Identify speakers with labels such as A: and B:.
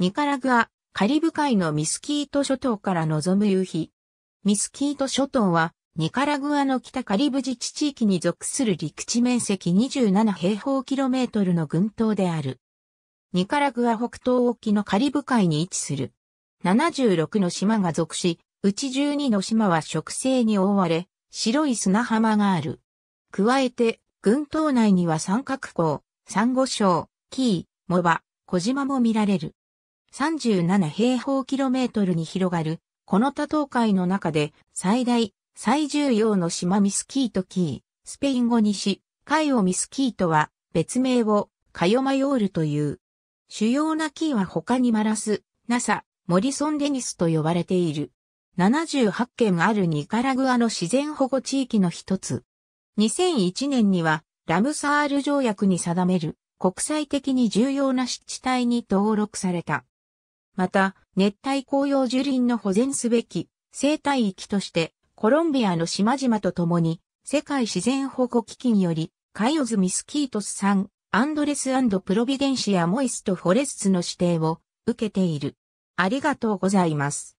A: ニカラグア、カリブ海のミスキート諸島か
B: ら望む夕日。ミスキート諸島は、ニカラグアの北カリブ自治地域に属する陸地面積27平方キロメートルの群島である。ニカラグア北東沖のカリブ海に位置する。76の島が属し、うち12の島は植生に覆われ、白い砂浜がある。加えて、群島内には三角港、サンゴ礁、キー、藻場、小島も見られる。37平方キロメートルに広がる、この多島海の中で最大、最重要の島ミスキートキー、スペイン語にし、海をミスキートは別名をカヨマヨールという。主要なキーは他にマラス、ナサ、モリソンデニスと呼ばれている。78件あるニカラグアの自然保護地域の一つ。2001年にはラムサール条約に定める国際的に重要な湿地帯に登録された。また、熱帯紅葉樹林の保全すべき生態域として、コロンビアの島々と共に、世界自然保護基金より、カイオズ・ミスキートスさん、アンドレスプロビデンシア・モ
A: イスト・フォレスツの指定を受けている。ありがとうございます。